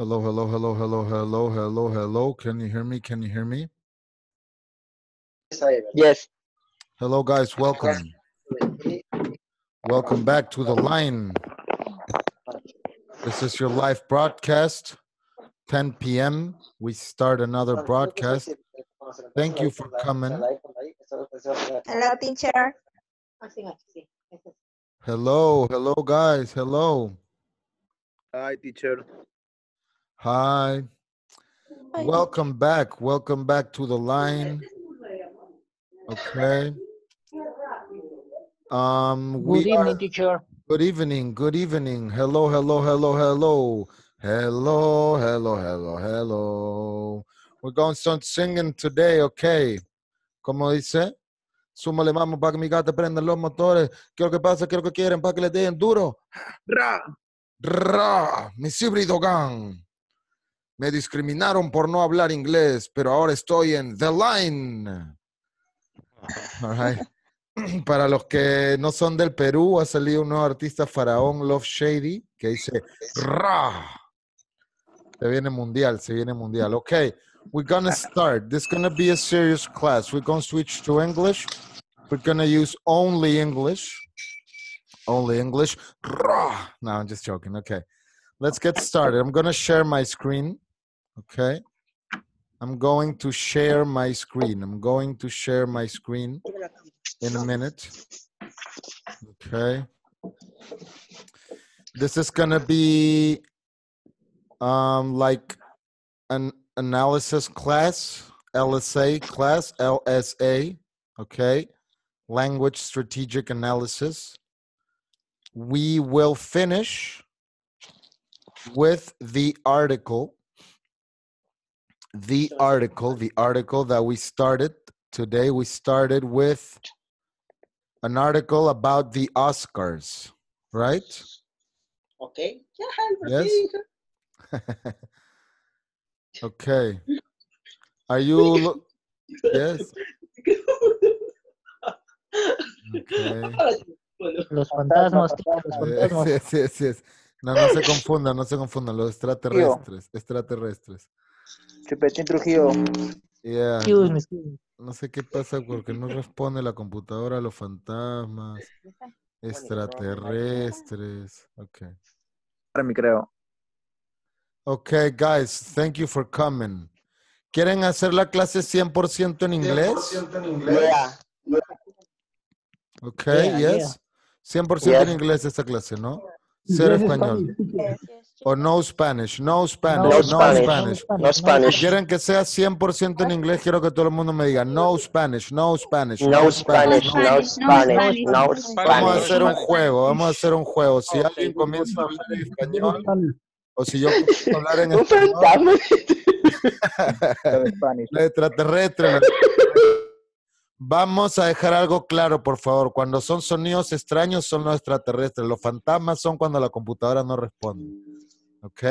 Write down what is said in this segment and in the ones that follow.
Hello, hello, hello, hello, hello, hello, hello. Can you hear me? Can you hear me? Yes. Hello, guys. Welcome. Welcome back to the line. This is your live broadcast, 10 p.m. We start another broadcast. Thank you for coming. Hello, teacher. Hello, hello, guys. Hello. Hi, teacher. Hi. Hi. Welcome back. Welcome back to the line. Okay. Um, good evening, are, teacher. Good evening. Good evening. Hello, hello, hello, hello. Hello, hello, hello, hello. We're going to start singing today, okay? Como dice? Súmale, vamos, para que mi gata prenda los motores. ¿Qué lo que pasa? ¿Qué lo que quieren? Para que le den duro. Ra. Ra. Mis híbrido gang. Me discriminaron por no hablar inglés, pero ahora estoy en The Line. Para los que no son del Perú, ha salido un nuevo artista, Faraón Love Shady, que dice Ra. Se viene mundial, se viene mundial. Ok, we're gonna start. This is gonna be a serious class. We're gonna switch to English. We're gonna use only English. Only English. Rah! No, I'm just joking. Okay, let's get started. I'm gonna share my screen. Okay. I'm going to share my screen. I'm going to share my screen in a minute. Okay. This is going to be um, like an analysis class, LSA class, LSA. Okay. Language strategic analysis. We will finish with the article the article, the article that we started today, we started with an article about the Oscars, right? Okay. Yeah, yes. okay. Are you? yes. Okay. Los fantasmas, los fantasmas. Yes, yes, yes, no, no se confundan, no se confundan. Los extraterrestres, extraterrestres. No sé qué pasa porque no responde la computadora a los fantasmas, extraterrestres. Ok. Para mi creo. Ok, guys, thank you for coming. ¿Quieren hacer la clase 100% en inglés? 100% en inglés. Ok, yes. 100% en inglés esta clase, ¿no? Ser español. O no Spanish, no Spanish, no, Spanish, No Spanish. Si quieren que sea 100% en inglés, quiero que todo el mundo me diga no Spanish, no Spanish. No Spanish, no Spanish, no Spanish. Vamos a hacer un juego, vamos a hacer un juego. Si alguien comienza a hablar en español, o si yo comienzo a hablar en español. letra terrestre Vamos a dejar algo claro, por favor. Cuando son sonidos extraños, son los extraterrestres. Los fantasmas son cuando la computadora no responde. ¿Ok?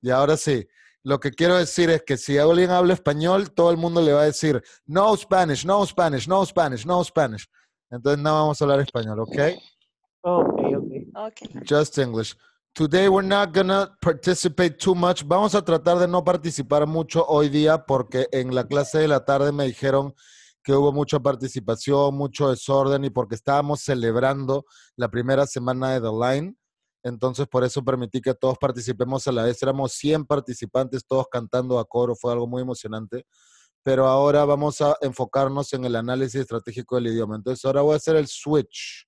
Y ahora sí, lo que quiero decir es que si alguien habla español, todo el mundo le va a decir, no Spanish, no Spanish, no Spanish, no Spanish. Entonces no vamos a hablar español, ¿ok? Ok, ok. okay. Just English. Today we're not gonna participate too much. Vamos a tratar de no participar mucho hoy día porque en la clase de la tarde me dijeron que hubo mucha participación, mucho desorden y porque estábamos celebrando la primera semana de The Line. Entonces, por eso permití que todos participemos a la vez. Éramos 100 participantes, todos cantando a coro, fue algo muy emocionante. Pero ahora vamos a enfocarnos en el análisis estratégico del idioma. Entonces, ahora voy a hacer el switch.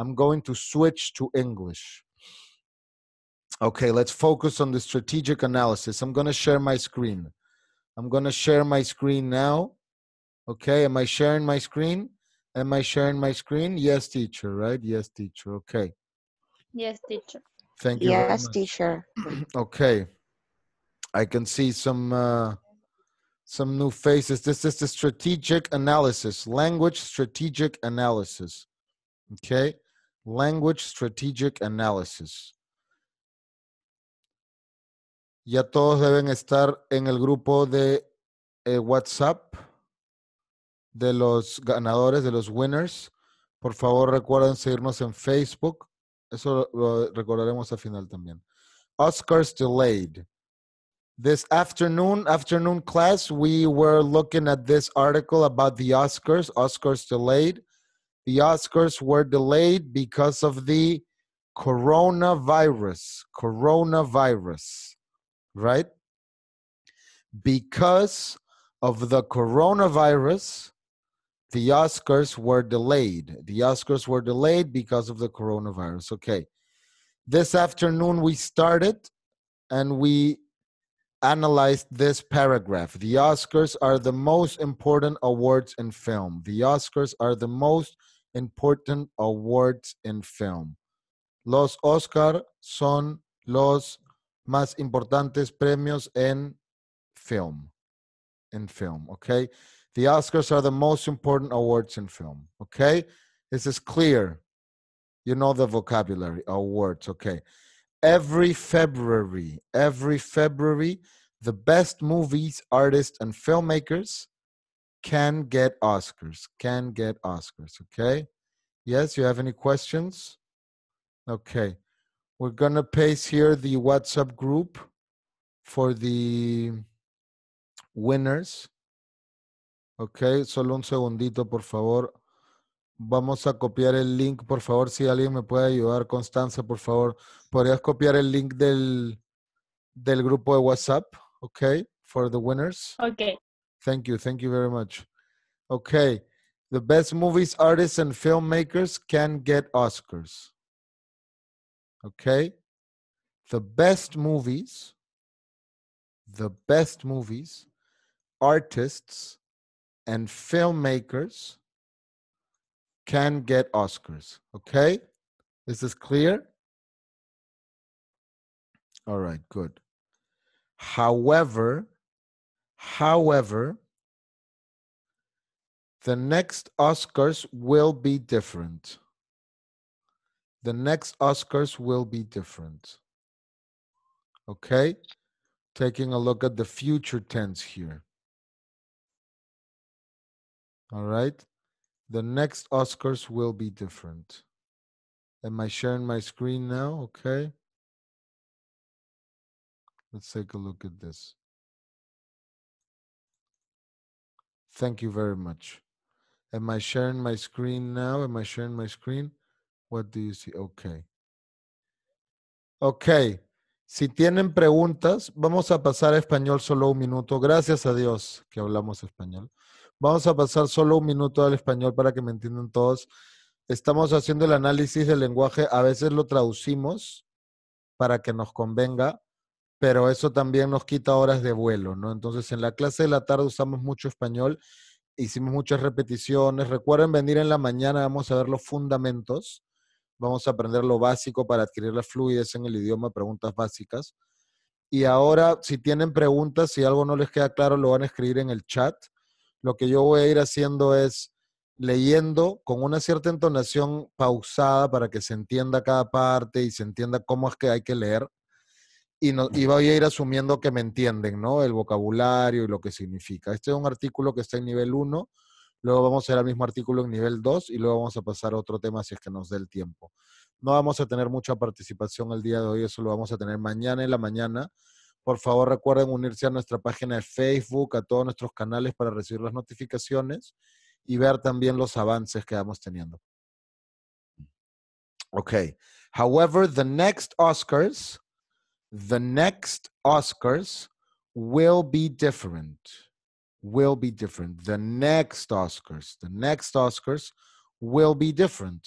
I'm going to switch to English. Okay, let's focus on the strategic analysis. I'm going to share my screen. I'm going to share my screen now. Okay, am I sharing my screen? Am I sharing my screen? Yes, teacher, right? Yes, teacher. Okay. Yes, teacher. Thank you. Yes, teacher. okay. I can see some uh, some new faces. This is the strategic analysis, language strategic analysis. Okay? Language strategic analysis. Ya todos deben estar en el grupo de eh, WhatsApp de los ganadores, de los winners. Por favor, recuerden seguirnos en Facebook. Eso lo recordaremos al final también. Oscars delayed. This afternoon, afternoon class, we were looking at this article about the Oscars. Oscars delayed. The Oscars were delayed because of the coronavirus. Coronavirus, right? Because of the coronavirus, the Oscars were delayed. The Oscars were delayed because of the coronavirus. Okay. This afternoon, we started and we analyzed this paragraph. The Oscars are the most important awards in film. The Oscars are the most important awards in film. Los Oscars son los más importantes premios en film. In film, okay? The Oscars are the most important awards in film. Okay, this is clear. You know the vocabulary awards. Okay, every February, every February, the best movies, artists, and filmmakers can get Oscars. Can get Oscars. Okay. Yes, you have any questions? Okay. We're going to paste here the WhatsApp group for the winners. Ok, solo un segundito, por favor. Vamos a copiar el link, por favor, si alguien me puede ayudar. Constanza, por favor, ¿podrías copiar el link del, del grupo de WhatsApp? Ok, for the winners. Ok. Thank you, thank you very much. Ok, the best movies, artists, and filmmakers can get Oscars. Ok, the best movies, the best movies, artists, and filmmakers can get Oscars. Okay? Is this clear? All right, good. However, however, the next Oscars will be different. The next Oscars will be different. Okay? Taking a look at the future tense here. All right. The next Oscars will be different. Am I sharing my screen now? Okay. Let's take a look at this. Thank you very much. Am I sharing my screen now? Am I sharing my screen? What do you see? Okay. Okay. Si tienen preguntas, vamos a pasar a español solo un minuto. Gracias a Dios que hablamos español. Vamos a pasar solo un minuto al español para que me entiendan todos. Estamos haciendo el análisis del lenguaje, a veces lo traducimos para que nos convenga, pero eso también nos quita horas de vuelo, ¿no? Entonces, en la clase de la tarde usamos mucho español, hicimos muchas repeticiones. Recuerden venir en la mañana, vamos a ver los fundamentos, vamos a aprender lo básico para adquirir la fluidez en el idioma, preguntas básicas. Y ahora, si tienen preguntas, si algo no les queda claro, lo van a escribir en el chat lo que yo voy a ir haciendo es leyendo con una cierta entonación pausada para que se entienda cada parte y se entienda cómo es que hay que leer. Y, no, voy a ir asumiendo que me entienden, ¿no? El vocabulario y lo que significa. Este es un artículo que está en nivel 1, luego vamos a hacer el mismo artículo en nivel 2 y luego vamos a pasar a otro tema si es que nos dé el tiempo. No vamos a tener mucha participación el día de hoy, eso lo vamos a tener mañana en la mañana por favor, recuerden unirse a nuestra página de Facebook, a todos nuestros canales para recibir las notificaciones y ver también los avances que vamos teniendo. Ok. However, the next Oscars, the next Oscars will be different. Will be different. The next Oscars, the next Oscars will be different.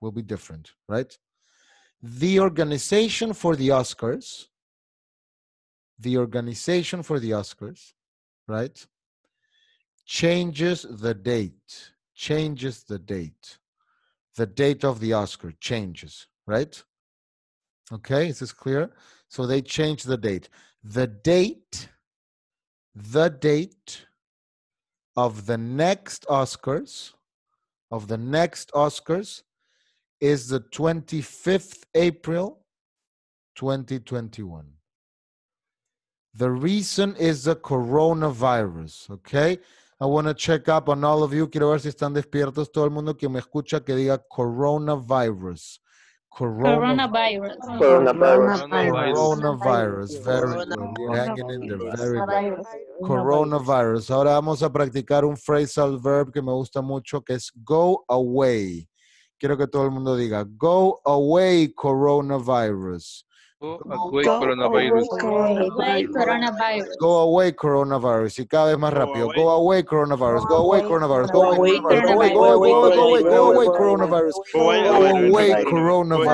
Will be different, right? The organization for the Oscars the organization for the Oscars, right, changes the date, changes the date. The date of the Oscar changes, right? Okay, is this clear? So they change the date. The date, the date of the next Oscars, of the next Oscars is the 25th April 2021. The reason is the coronavirus, okay? I want to check up on all of you. Quiero ver si están despiertos todo el mundo que me escucha que diga coronavirus. Coronavirus. Coronavirus. Coronavirus. coronavirus. Very hanging in there. Very good. Coronavirus. Ahora vamos a practicar un phrasal verb que me gusta mucho que es go away. Quiero que todo el mundo diga go away coronavirus. Go away, go coronavirus. Away, coronavirus. Go away, coronavirus. Y cada vez más rápido. Go away, coronavirus. Go away, coronavirus. Go away, coronavirus. Go away, go away, coronavirus. Go away, coronavirus.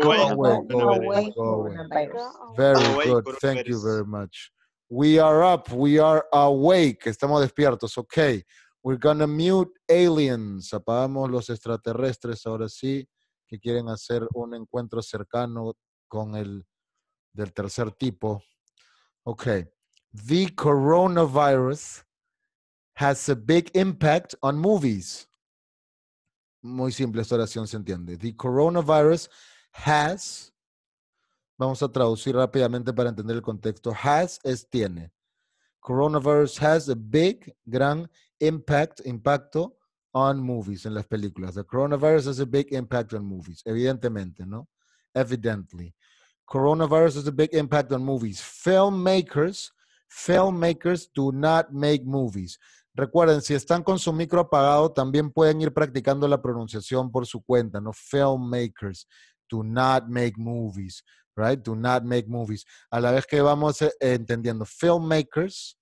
Go away, coronavirus. Very good. Thank you very much. We are up. We are awake. Estamos despiertos. Okay. We're gonna mute aliens. Apagamos los extraterrestres ahora sí. que quieren hacer un encuentro cercano con el del tercer tipo. Okay. The coronavirus has a big impact on movies. Muy simple esta oración se entiende. The coronavirus has Vamos a traducir rápidamente para entender el contexto. Has es tiene. Coronavirus has a big, gran impact, impacto on movies, en las películas. The coronavirus has a big impact on movies, evidentemente, ¿no? Evidently. Coronavirus has a big impact on movies. Filmmakers, filmmakers do not make movies. Recuerden, si están con su micro apagado, también pueden ir practicando la pronunciación por su cuenta, ¿no? Filmmakers do not make movies, right? Do not make movies. A la vez que vamos eh, entendiendo filmmakers,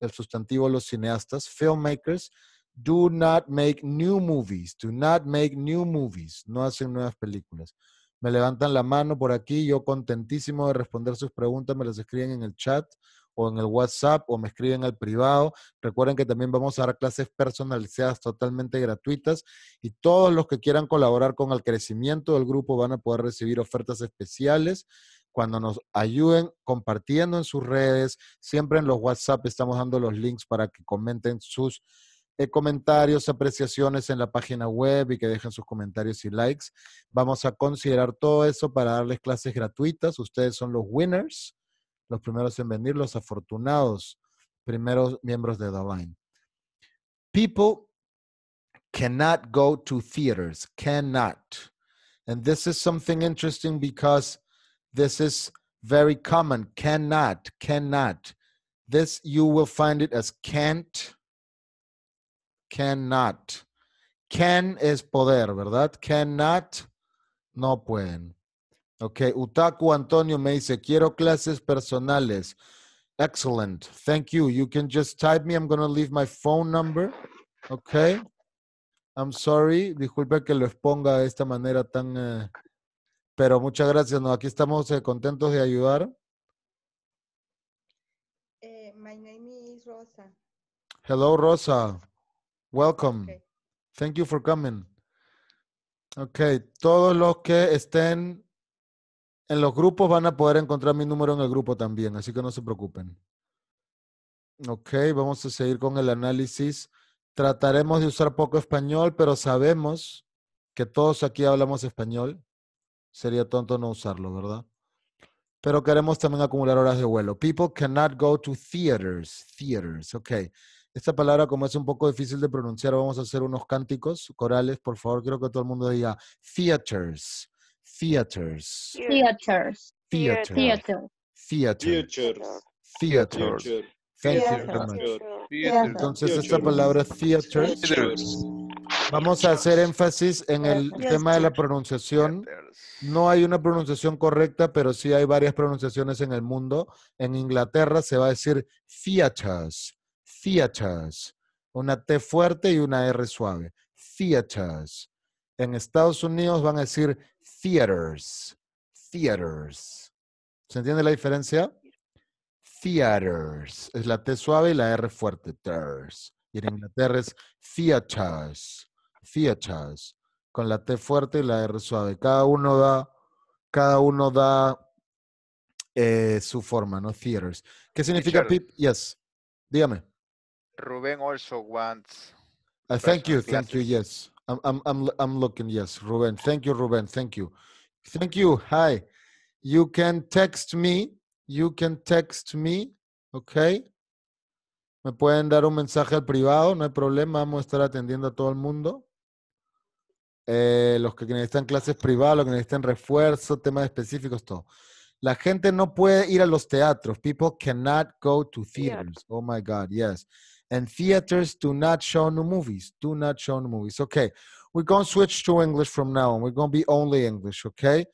el sustantivo los cineastas, filmmakers Do not make new movies. Do not make new movies. No hacen nuevas películas. Me levantan la mano por aquí. Yo contentísimo de responder sus preguntas. Me las escriben en el chat o en el WhatsApp o me escriben al privado. Recuerden que también vamos a dar clases personalizadas totalmente gratuitas y todos los que quieran colaborar con el crecimiento del grupo van a poder recibir ofertas especiales cuando nos ayuden compartiendo en sus redes. Siempre en los WhatsApp estamos dando los links para que comenten sus eh, comentarios, apreciaciones en la página web y que dejen sus comentarios y likes. Vamos a considerar todo eso para darles clases gratuitas. Ustedes son los winners, los primeros en venir, los afortunados, primeros miembros de The People cannot go to theaters, cannot. And this is something interesting because this is very common. Cannot, cannot. This you will find it as can't cannot. Can es poder, ¿verdad? Cannot, no pueden. Ok, Utaku Antonio me dice, quiero clases personales. Excellent. Thank you. You can just type me. I'm going to leave my phone number. Ok. I'm sorry. Disculpe que lo exponga de esta manera tan... Eh, pero muchas gracias. No, aquí estamos eh, contentos de ayudar. Eh, my name is Rosa. Hello, Rosa. Welcome. Thank you for coming. Ok, todos los que estén en los grupos van a poder encontrar mi número en el grupo también, así que no se preocupen. Ok, vamos a seguir con el análisis. Trataremos de usar poco español, pero sabemos que todos aquí hablamos español. Sería tonto no usarlo, ¿verdad? Pero queremos también acumular horas de vuelo. People cannot go to theaters. Theaters, okay. Esta palabra, como es un poco difícil de pronunciar, vamos a hacer unos cánticos corales. Por favor, creo que todo el mundo diga theaters, theaters, theaters, theaters, theaters, theaters. Entonces, esta palabra theaters. Vamos a hacer énfasis en el tema de la pronunciación. No hay una pronunciación correcta, pero sí hay varias pronunciaciones en el mundo. En Inglaterra se va a decir theaters, theaters, una T fuerte y una R suave, theaters. En Estados Unidos van a decir theaters, theaters. ¿Se entiende la diferencia? Theaters, es la T suave y la R fuerte, theaters. Y en Inglaterra es theaters, theaters, con la T fuerte y la R suave. Cada uno da, cada uno da eh, su forma, ¿no? Theaters. ¿Qué significa pip? Yes. Dígame. Ruben also wants. Uh, thank you, thank you. Yes, I'm, I'm, I'm, I'm looking. Yes, Ruben. Thank you, Ruben. Thank you, thank you. Hi, you can text me. You can text me. Okay. Me pueden dar un mensaje al privado, no hay problema. Vamos a estar atendiendo a todo el mundo. Eh, los que necesitan clases privadas, los que necesitan refuerzo, temas específicos, todo. La gente no puede ir a los teatros. People cannot go to theaters. Oh my God, yes. and theaters do not show new movies. Do not show new movies. Okay, we're gonna switch to English from now on. We're gonna be only English. Okay,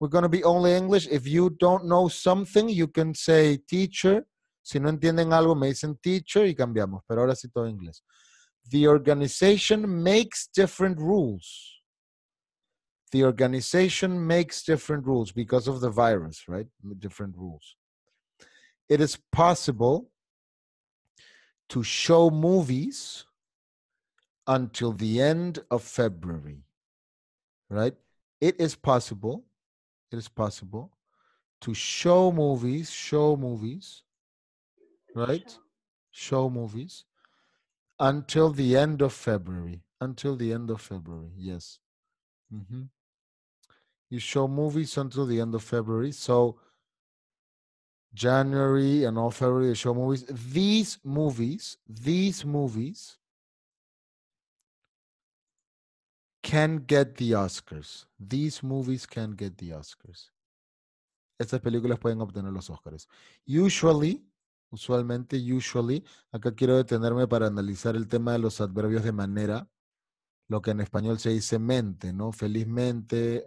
we're gonna be only English. If you don't know something, you can say teacher. Si no entienden algo, me dicen teacher y cambiamos. Pero ahora sí todo inglés. The organization makes different rules. The organization makes different rules because of the virus, right? Different rules. It is possible to show movies until the end of February, right? It is possible, it is possible to show movies, show movies, right? Show, show movies until the end of February, until the end of February, yes. Mm-hmm. You show movies until the end of February. So January and all February, show movies. These movies, these movies can get the Oscars. These movies can get the Oscars. Estas películas pueden obtener los Oscars. Usually, usualmente, usually, acá quiero detenerme para analizar el tema de los adverbios de manera, lo que en español se dice mente, ¿no? Felizmente,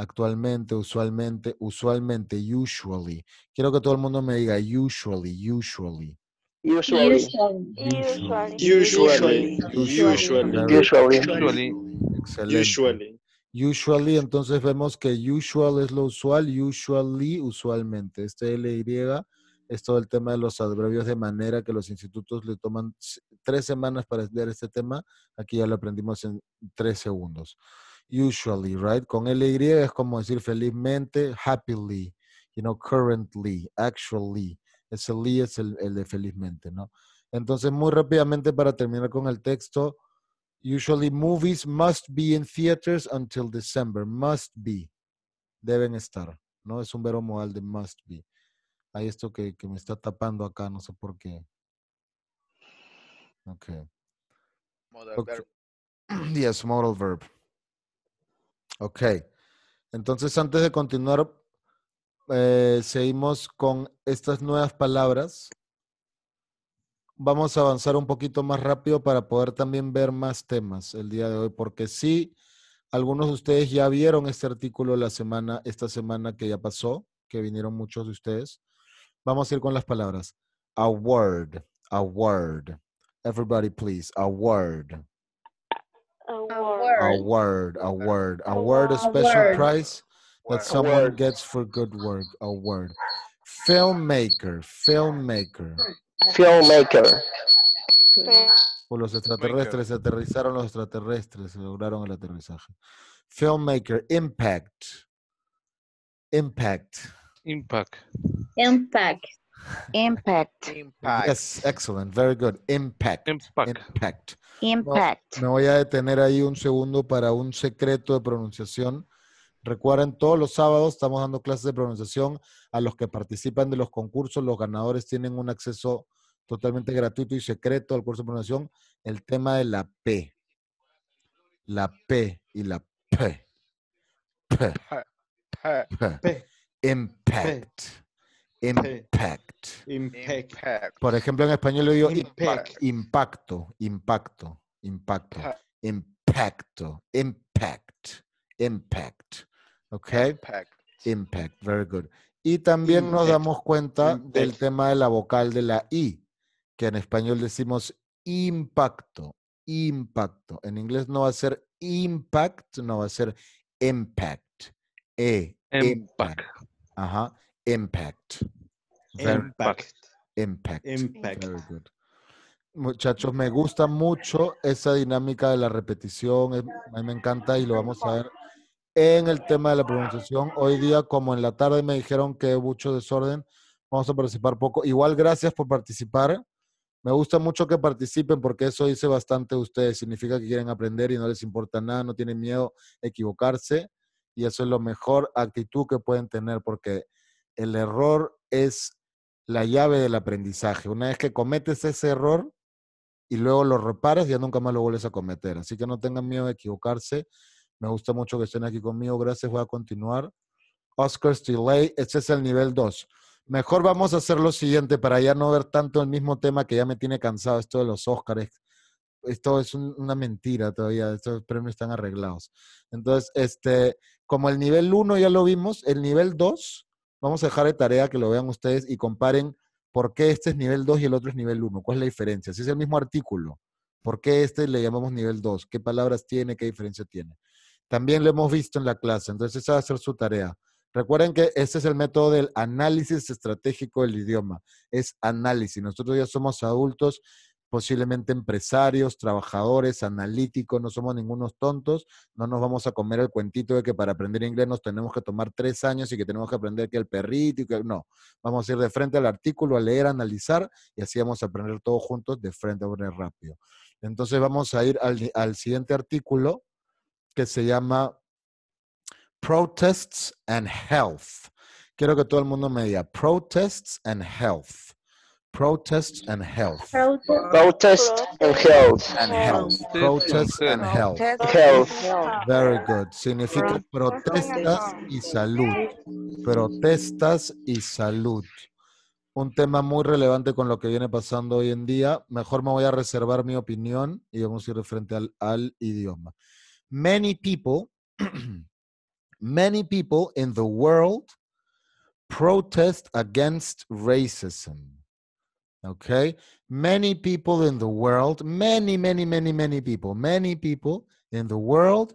actualmente, usualmente, usualmente, usually. Quiero que todo el mundo me diga usually, usually. Usually. Usually. Usually. Usually. Usually. Usually. entonces vemos que usual es lo usual, usually, usualmente. Este LY es todo el tema de los adverbios de manera que los institutos le toman tres semanas para estudiar este tema. Aquí ya lo aprendimos en tres segundos usually, right? Con alegría es como decir felizmente, happily, you know, currently, actually. Ese Lee es el, de felizmente, ¿no? Entonces, muy rápidamente para terminar con el texto, usually movies must be in theaters until December. Must be. Deben estar, ¿no? Es un verbo modal de must be. Hay esto que, me está tapando acá, no sé por qué. Ok. Modal verb. Yes, modal verb. Ok. Entonces, antes de continuar, eh, seguimos con estas nuevas palabras. Vamos a avanzar un poquito más rápido para poder también ver más temas el día de hoy, porque sí, algunos de ustedes ya vieron este artículo la semana, esta semana que ya pasó, que vinieron muchos de ustedes. Vamos a ir con las palabras. A word, a word. Everybody, please. a word. word. A word, a word, a, a word, a special word. price that someone gets for good work. A word. Filmmaker, filmmaker. Filmmaker. O los extraterrestres aterrizaron los extraterrestres, lograron el aterrizaje. Filmmaker, impact. Impact. Impact. Impact. Impact. Yes, excellent. Very good. Impact. Impact. Impact. me voy a detener ahí un segundo para un secreto de pronunciación. Recuerden, todos los sábados estamos dando clases de pronunciación a los que participan de los concursos. Los ganadores tienen un acceso totalmente gratuito y secreto al curso de pronunciación. El tema de la P. La P y la P. P. P. P. Impact. Impact. Impact. Por ejemplo, en español le digo impact. impacto, impacto, impacto, impacto, impact, impact. ¿Ok? Impact. Impact, very good. Y también nos damos cuenta del tema de la vocal de la I, que en español decimos impacto, impacto. En inglés no va a ser impact, no va a ser impact. E, impact. Ajá. Impact. Impact. Impact. Impact. Muchachos, me gusta mucho esa dinámica de la repetición. A mí me encanta y lo vamos a ver en el tema de la pronunciación. Hoy día, como en la tarde me dijeron que mucho desorden, vamos a participar poco. Igual, gracias por participar. Me gusta mucho que participen porque eso dice bastante de ustedes. Significa que quieren aprender y no les importa nada, no tienen miedo a equivocarse. Y eso es la mejor actitud que pueden tener porque el error es la llave del aprendizaje. Una vez que cometes ese error y luego lo reparas, ya nunca más lo vuelves a cometer. Así que no tengan miedo de equivocarse. Me gusta mucho que estén aquí conmigo. Gracias, voy a continuar. Oscar Delay, este es el nivel 2. Mejor vamos a hacer lo siguiente para ya no ver tanto el mismo tema que ya me tiene cansado esto de los Oscars. Esto es una mentira todavía, estos premios están arreglados. Entonces, este, como el nivel 1 ya lo vimos, el nivel 2 Vamos a dejar de tarea que lo vean ustedes y comparen por qué este es nivel 2 y el otro es nivel 1. ¿Cuál es la diferencia? Si es el mismo artículo, ¿por qué este le llamamos nivel 2? ¿Qué palabras tiene? ¿Qué diferencia tiene? También lo hemos visto en la clase, entonces esa va a ser su tarea. Recuerden que este es el método del análisis estratégico del idioma, es análisis. Nosotros ya somos adultos posiblemente empresarios, trabajadores, analíticos, no somos ningunos tontos, no nos vamos a comer el cuentito de que para aprender inglés nos tenemos que tomar tres años y que tenemos que aprender que el perrito y que no, vamos a ir de frente al artículo, a leer, analizar y así vamos a aprender todos juntos de frente a poner rápido. Entonces vamos a ir al, al siguiente artículo que se llama Protests and Health. Quiero que todo el mundo me diga Protests and Health. Protests and health. Protest and health. And and health. Very good. Significa protestas y salud. Protestas y salud. Un tema muy relevante con lo que viene pasando hoy en día. Mejor me voy a reservar mi opinión y vamos a ir frente al, al idioma. Many people, many people in the world protest against racism. Okay. Many people in the world, many, many, many, many people, many people in the world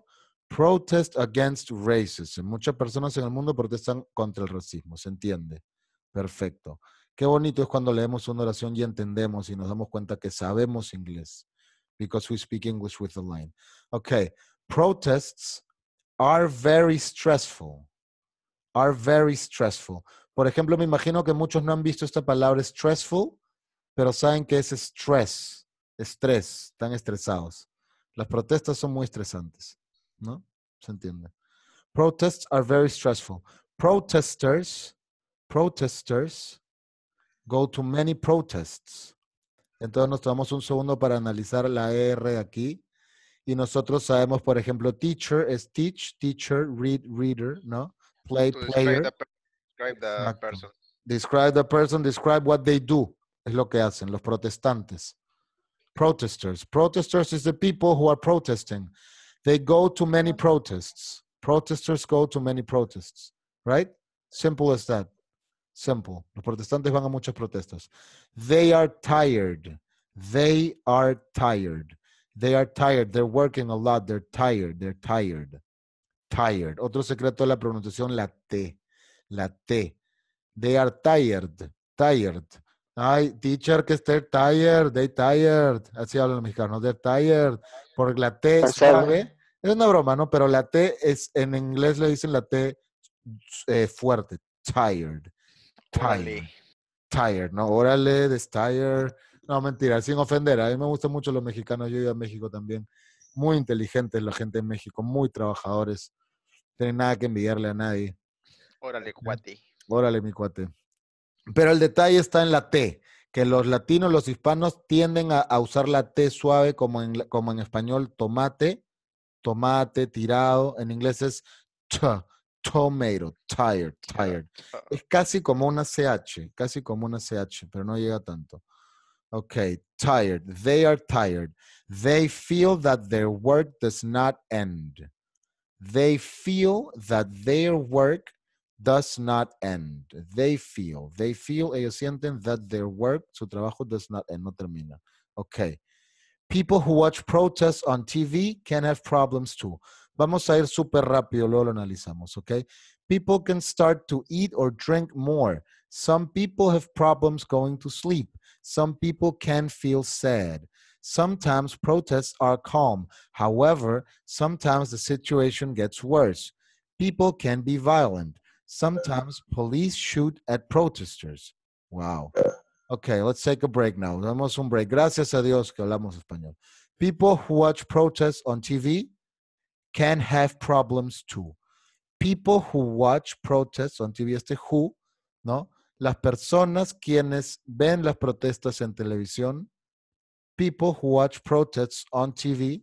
protest against racism. Muchas personas en el mundo protestan contra el racismo, ¿se entiende? Perfecto. Qué bonito es cuando leemos una oración y entendemos y nos damos cuenta que sabemos inglés. Because we speak English with the line. Okay. Protests are very stressful. Are very stressful. Por ejemplo, me imagino que muchos no han visto esta palabra stressful pero saben que es estrés, estrés, están estresados. Las protestas son muy estresantes, ¿no? ¿Se entiende? Protests are very stressful. Protesters, protesters go to many protests. Entonces nos tomamos un segundo para analizar la R aquí. Y nosotros sabemos, por ejemplo, teacher es teach, teacher, read, reader, ¿no? Play, player. describe the person. Describe the person, describe what they do. Es lo que hacen los protestantes. Protesters. Protesters is the people who are protesting. They go to many protests. Protesters go to many protests. Right? Simple as that. Simple. Los protestantes van a muchas protestas. They are tired. They are tired. They are tired. They're working a lot. They're tired. They're tired. Tired. Otro secreto de la pronunciación, la T. La T. They are tired. Tired. Ay, teacher, que esté tired, they tired. Así hablan los mexicanos, they're tired. Porque la T suave. Es una broma, ¿no? Pero la T es, en inglés le dicen la T eh, fuerte, tired. Tired. Tired, ¿no? Órale, tired. No, mentira, sin ofender. A mí me gustan mucho los mexicanos. Yo he ido a México también. Muy inteligentes la gente en México, muy trabajadores. No tienen nada que envidiarle a nadie. Órale, cuate. Órale, mi cuate. Pero el detalle está en la T, que los latinos, los hispanos tienden a, usar la T suave como en, español tomate, tomate tirado, en inglés es t, tomato, tired, tired. Ah, ah. Es casi como una CH, casi como una CH, pero no llega tanto. Okay, tired. They are tired. They feel that their work does not end. They feel that their work does not end. They feel, they feel, ellos sienten that their work, su trabajo does not end, no termina. Okay. People who watch protests on TV can have problems too. Vamos a ir súper rápido, luego lo analizamos, okay? People can start to eat or drink more. Some people have problems going to sleep. Some people can feel sad. Sometimes protests are calm. However, sometimes the situation gets worse. People can be violent. Sometimes police shoot at protesters. Wow. Okay, let's take a break now. Damos un break. Gracias a Dios que hablamos español. People who watch protests on TV can have problems too. People who watch protests on TV, este who, ¿no? Las personas quienes ven las protestas en televisión, people who watch protests on TV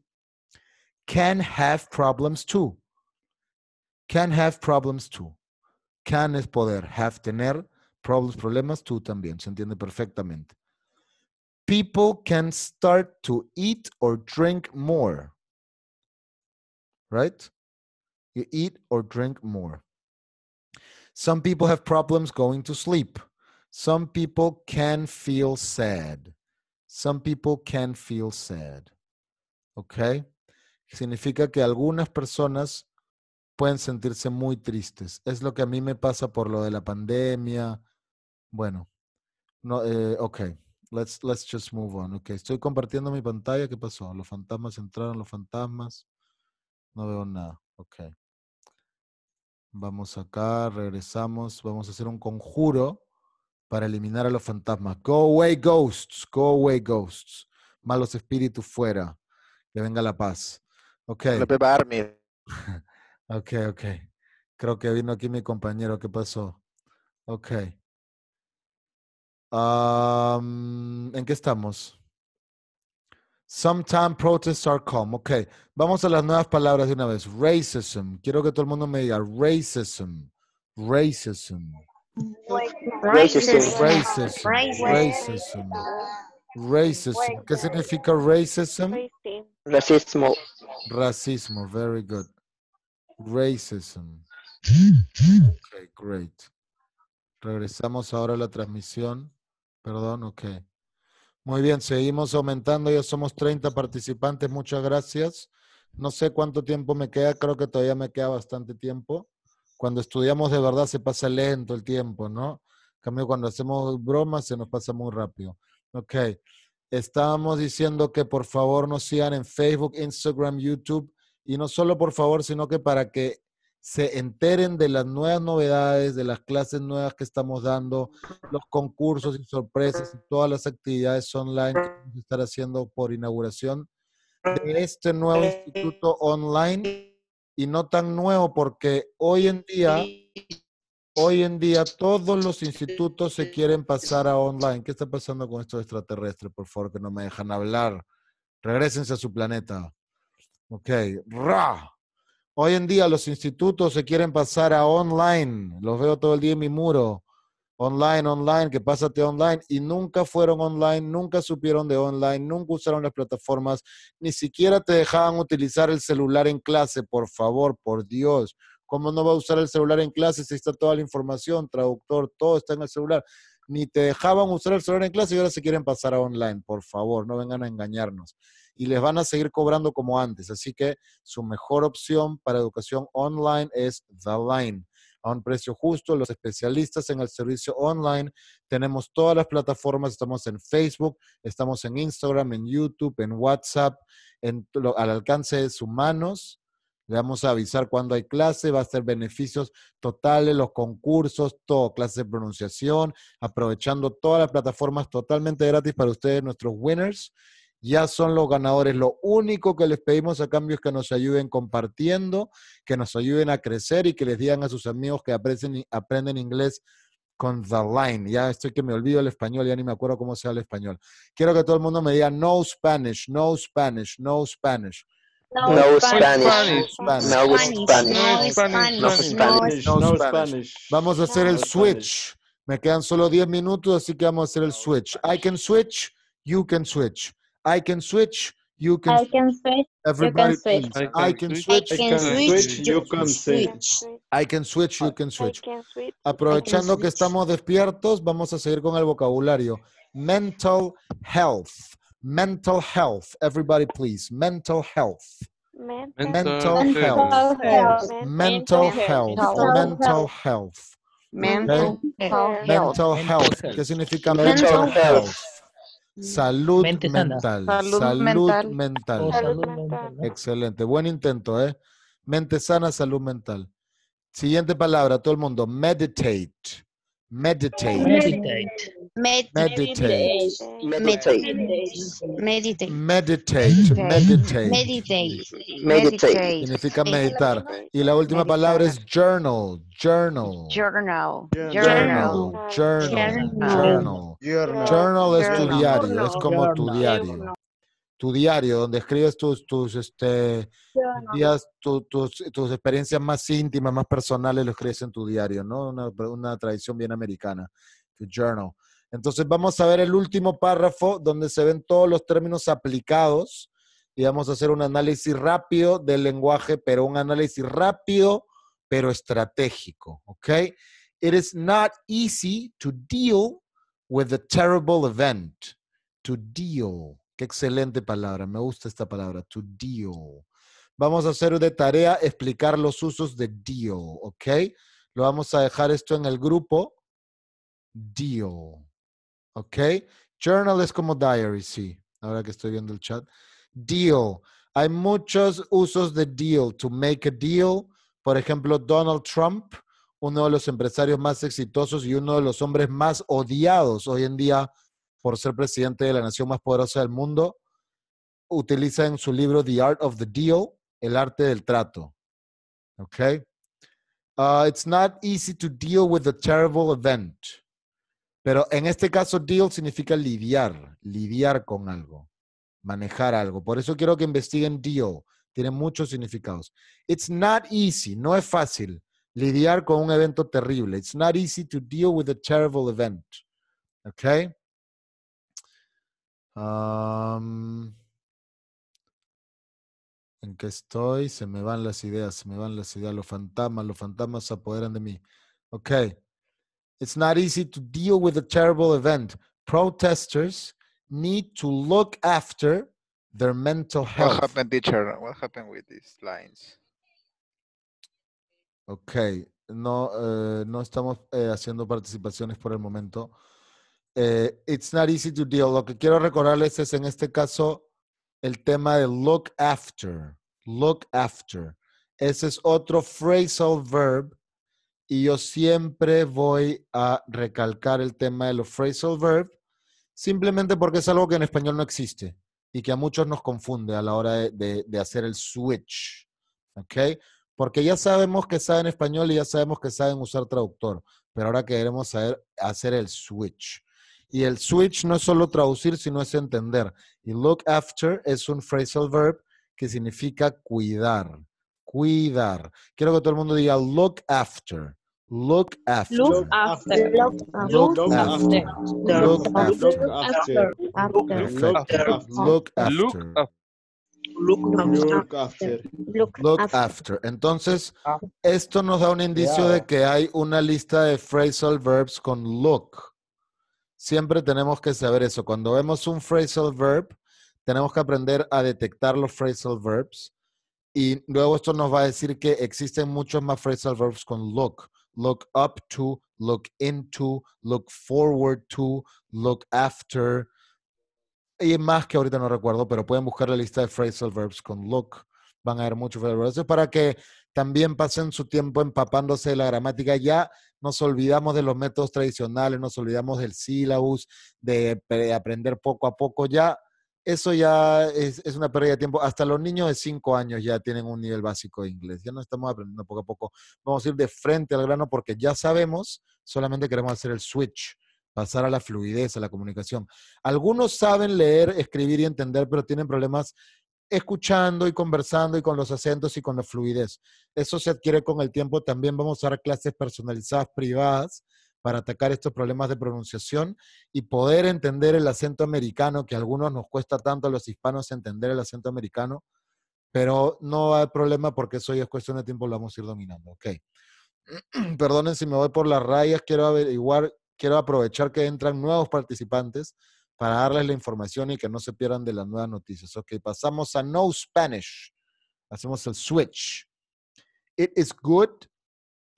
can have problems too. Can have problems too. Can es poder, have tener, problems, problemas, tú también, se entiende perfectamente. People can start to eat or drink more. Right? You eat or drink more. Some people have problems going to sleep. Some people can feel sad. Some people can feel sad. Okay? Significa que algunas personas pueden sentirse muy tristes. Es lo que a mí me pasa por lo de la pandemia. Bueno, no, eh, ok, let's, let's just move on. Ok, estoy compartiendo mi pantalla. ¿Qué pasó? Los fantasmas entraron, los fantasmas. No veo nada. Ok. Vamos acá, regresamos. Vamos a hacer un conjuro para eliminar a los fantasmas. Go away, ghosts. Go away, ghosts. Malos espíritus fuera. Que venga la paz. Ok. Ok, ok. Creo que vino aquí mi compañero. ¿Qué pasó? Ok. Um, ¿En qué estamos? Sometimes protests are calm. Ok. Vamos a las nuevas palabras de una vez. Racism. Quiero que todo el mundo me diga racism. Racism. Racism. Racism. Racism. Racism. ¿Qué significa racism? Racismo. Racismo. Very good. Racism. Ok, great. Regresamos ahora a la transmisión. Perdón, ok. Muy bien, seguimos aumentando, ya somos 30 participantes, muchas gracias. No sé cuánto tiempo me queda, creo que todavía me queda bastante tiempo. Cuando estudiamos de verdad se pasa lento el tiempo, ¿no? cambio, cuando hacemos bromas se nos pasa muy rápido. Ok, estábamos diciendo que por favor nos sigan en Facebook, Instagram, YouTube y no solo por favor, sino que para que se enteren de las nuevas novedades, de las clases nuevas que estamos dando, los concursos y sorpresas y todas las actividades online que vamos a estar haciendo por inauguración de este nuevo instituto online y no tan nuevo porque hoy en día hoy en día todos los institutos se quieren pasar a online. ¿Qué está pasando con esto extraterrestres? Por favor, que no me dejan hablar. Regrésense a su planeta. Ok, ra. Hoy en día los institutos se quieren pasar a online. Los veo todo el día en mi muro. Online, online, que pásate online. Y nunca fueron online, nunca supieron de online, nunca usaron las plataformas, ni siquiera te dejaban utilizar el celular en clase. Por favor, por Dios. ¿Cómo no va a usar el celular en clase si está toda la información, traductor, todo está en el celular? Ni te dejaban usar el celular en clase y ahora se quieren pasar a online. Por favor, no vengan a engañarnos y les van a seguir cobrando como antes. Así que su mejor opción para educación online es The Line a un precio justo. Los especialistas en el servicio online. Tenemos todas las plataformas. Estamos en Facebook, estamos en Instagram, en YouTube, en WhatsApp, al alcance de sus manos. Le vamos a avisar cuando hay clase, va a ser beneficios totales, los concursos, todo, clases de pronunciación, aprovechando todas las plataformas totalmente gratis para ustedes, nuestros winners ya son los ganadores. Lo único que les pedimos a cambio es que nos ayuden compartiendo, que nos ayuden a crecer y que les digan a sus amigos que aprenden, aprenden inglés con The Line. Ya estoy que me olvido el español, ya ni me acuerdo cómo se el español. Quiero que todo el mundo me diga no Spanish, no Spanish, no Spanish. Spanish. No Spanish. No Spanish. No Spanish. Vamos a hacer el switch. Me quedan solo 10 minutos, así que vamos a hacer el switch. I can switch, you can switch. I can switch. You can. switch. Everybody. I can switch. I can switch. You can switch. I can switch. You can switch. Aprovechando que estamos despiertos, vamos a seguir con el vocabulario. Mental health. Mental health. Everybody, please. Mental health. Mental, health. Mental health. Mental health. Mental health. Mental health. ¿Qué significa mental health? Salud mental. Salud, mental. Excelente. Buen intento, ¿eh? Mente sana, salud mental. Siguiente palabra, todo el mundo. Meditate. Meditate. Meditate meditate. Meditate. Meditate. Meditate. Meditate. Meditate. Meditate. Significa meditar. Y la última palabra es journal. Journal. Journal. Journal. Journal. Journal. es tu diario. Es como tu diario. Tu diario, donde escribes tus, tus, este, días, tus, tus experiencias más íntimas, más personales, lo escribes en tu diario, ¿no? Una, una tradición bien americana, tu journal. Entonces vamos a ver el último párrafo donde se ven todos los términos aplicados y vamos a hacer un análisis rápido del lenguaje, pero un análisis rápido pero estratégico, ¿ok? It is not easy to deal with the terrible event. To deal. Qué excelente palabra, me gusta esta palabra, to deal. Vamos a hacer de tarea explicar los usos de deal, ¿ok? Lo vamos a dejar esto en el grupo. Deal. ¿ok? Journal es como diary, sí, ahora que estoy viendo el chat. Deal. Hay muchos usos de deal, to make a deal. Por ejemplo, Donald Trump, uno de los empresarios más exitosos y uno de los hombres más odiados hoy en día por ser presidente de la nación más poderosa del mundo, utiliza en su libro The Art of the Deal, el arte del trato. ¿Ok? Ah, it's not easy to deal with a terrible event. Pero en este caso, deal significa lidiar, lidiar con algo, manejar algo. Por eso quiero que investiguen deal. Tiene muchos significados. It's not easy, no es fácil lidiar con un evento terrible. It's not easy to deal with a terrible event. ¿Ok? ¿En qué estoy? Se me van las ideas, se me van las ideas. Los fantasmas, los fantasmas se apoderan de mí. Ok. It's not easy to deal with a terrible event. Protesters need to look after their mental health. What happened, teacher? What happened with these lines? Okay, no, uh, no estamos eh, haciendo participaciones por el momento. Eh, it's not easy to deal. Lo que quiero recordarles es en este caso el tema de look after. Look after. Ese es otro phrasal verb y yo siempre voy a recalcar el tema de los phrasal verb, simplemente porque es algo que en español no existe y que a muchos nos confunde a la hora de, hacer el switch. ¿Ok? Porque ya sabemos que saben español y ya sabemos que saben usar traductor, pero ahora queremos saber hacer el switch. Y el switch no es solo traducir, sino es entender. Y look after es un phrasal verb que significa cuidar cuidar. Quiero que todo el mundo diga look after. Look after. Look after. Look after. Look after. Look after. Look after. Look after. Look after. Entonces, esto nos da un indicio de que hay una lista de phrasal verbs con look. Siempre tenemos que saber eso. Cuando vemos un phrasal verb, tenemos que aprender a detectar los phrasal verbs y luego esto nos va a decir que existen muchos más phrasal verbs con look. Look up to, look into, look forward to, look after. Y más que ahorita no recuerdo, pero pueden buscar la lista de phrasal verbs con look. Van a ver muchos phrasal verbs para que también pasen su tiempo empapándose de la gramática. Ya nos olvidamos de los métodos tradicionales, nos olvidamos del sílabus, de aprender poco a poco. Ya eso ya es, una pérdida de tiempo. Hasta los niños de 5 años ya tienen un nivel básico de inglés. Ya no estamos aprendiendo poco a poco. Vamos a ir de frente al grano porque ya sabemos, solamente queremos hacer el switch, pasar a la fluidez, a la comunicación. Algunos saben leer, escribir y entender, pero tienen problemas escuchando y conversando y con los acentos y con la fluidez. Eso se adquiere con el tiempo. También vamos a dar clases personalizadas privadas para atacar estos problemas de pronunciación y poder entender el acento americano, que a algunos nos cuesta tanto a los hispanos entender el acento americano, pero no hay problema porque eso ya es cuestión de tiempo, lo vamos a ir dominando. Ok. Perdonen si me voy por las rayas, quiero averiguar, quiero aprovechar que entran nuevos participantes para darles la información y que no se pierdan de las nuevas noticias. Ok, pasamos a No Spanish. Hacemos el switch. It is good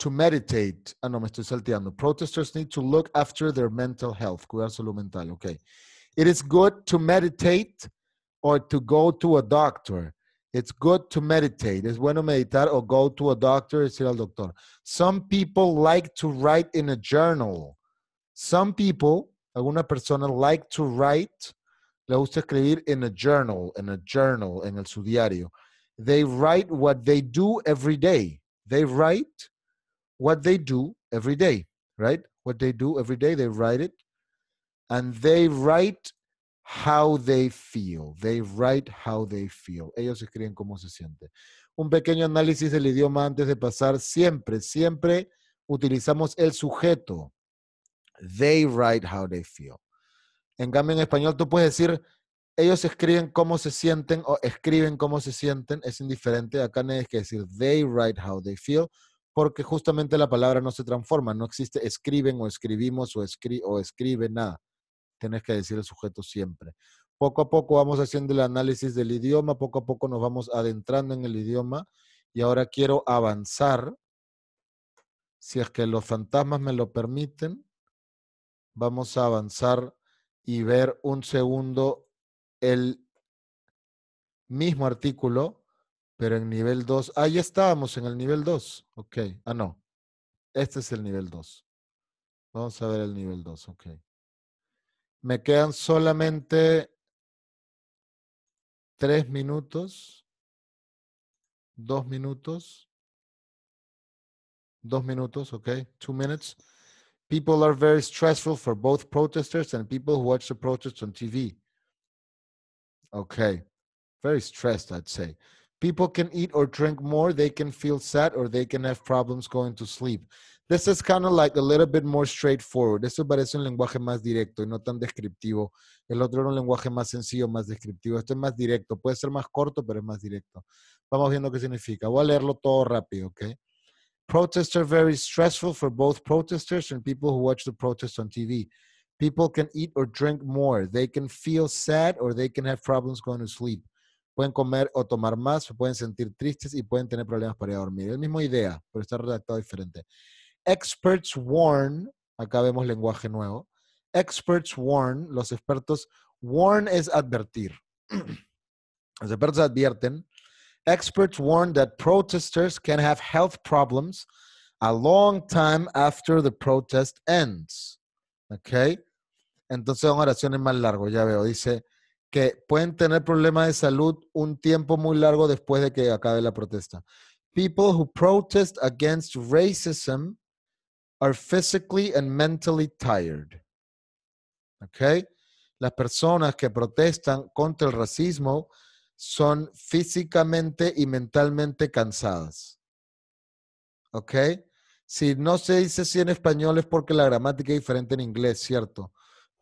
to meditate. Ah, no, me estoy salteando. Protesters need to look after their mental health. Cuidar salud mental. Okay. It is good to meditate or to go to a doctor. It's good to meditate. Es bueno meditar or go to a doctor, es ir al doctor. Some people like to write in a journal. Some people, alguna persona like to write, le gusta escribir in a journal, in a journal, en el su diario. They write what they do every day. They write what they do every day, right? What they do every day, they write it and they write how they feel. They write how they feel. Ellos escriben cómo se sienten. Un pequeño análisis del idioma antes de pasar. Siempre, siempre utilizamos el sujeto. They write how they feel. En cambio, en español tú puedes decir, ellos escriben cómo se sienten o escriben cómo se sienten. Es indiferente. Acá hay que decir, they write how they feel porque justamente la palabra no se transforma, no existe escriben o escribimos o, o escribe nada. Tienes que decir el sujeto siempre. Poco a poco vamos haciendo el análisis del idioma, poco a poco nos vamos adentrando en el idioma y ahora quiero avanzar. Si es que los fantasmas me lo permiten, vamos a avanzar y ver un segundo el mismo artículo pero en nivel 2, ahí estábamos en el nivel 2. okay ah, no. Este es el nivel 2. Vamos a ver el nivel 2, okay Me quedan solamente tres minutos, dos minutos, dos minutos, okay, two minutes. People are very stressful for both protesters and people who watch the protests on TV. Okay, very stressed, I'd say. people can eat or drink more, they can feel sad or they can have problems going to sleep. This is kind of like a little bit more straightforward. Esto parece un lenguaje más directo y no tan descriptivo. El otro era un lenguaje más sencillo, más descriptivo. Esto es más directo. Puede ser más corto, pero es más directo. Vamos viendo qué significa. Voy a leerlo todo rápido, okay? Protests are very stressful for both protesters and people who watch the protests on TV. People can eat or drink more. They can feel sad or they can have problems going to sleep. Pueden comer o tomar más, pueden sentir tristes y pueden tener problemas para dormir. Es mismo idea, pero está redactado diferente. Experts warn, acá vemos lenguaje nuevo. Experts warn, los expertos, warn es advertir. los expertos advierten. Experts warn that protesters can have health problems a long time after the protest ends. ¿Ok? Entonces son oraciones más largas, ya veo. Dice, que pueden tener problemas de salud un tiempo muy largo después de que acabe la protesta. People who protest against racism are physically and mentally tired. Las personas que protestan contra el racismo son físicamente y mentalmente cansadas. ¿Ok? Si no se dice así en español es porque la gramática es diferente en inglés, ¿cierto?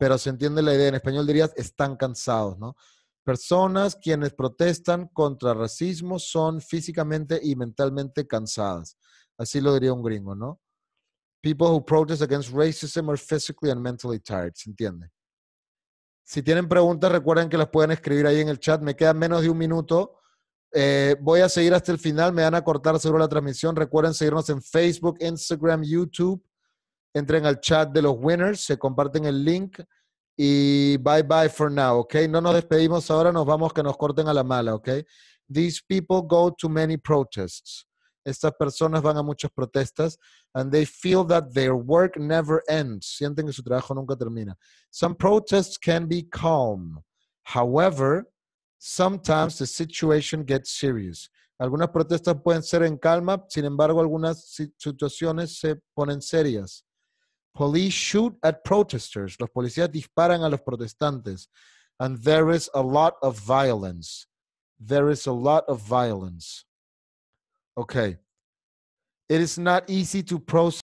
pero se entiende la idea. En español dirías, están cansados, ¿no? Personas quienes protestan contra racismo son físicamente y mentalmente cansadas. Así lo diría un gringo, ¿no? People who protest against racism are physically and mentally tired, ¿se entiende? Si tienen preguntas, recuerden que las pueden escribir ahí en el chat. Me queda menos de un minuto. Eh, voy a seguir hasta el final. Me van a cortar seguro la transmisión. Recuerden seguirnos en Facebook, Instagram, YouTube entren al chat de los winners, se comparten el link y bye bye for now, ¿ok? No nos despedimos ahora, nos vamos que nos corten a la mala, ¿ok? These people go to many protests. Estas personas van a muchas protestas and they feel that their work never ends. Sienten que su trabajo nunca termina. Some protests can be calm. However, sometimes the situation gets serious. Algunas protestas pueden ser en calma, sin embargo, algunas situaciones se ponen serias. Police shoot at protesters. Los policías disparan a los protestantes. And there is a lot of violence. There is a lot of violence. Okay. It is not easy to process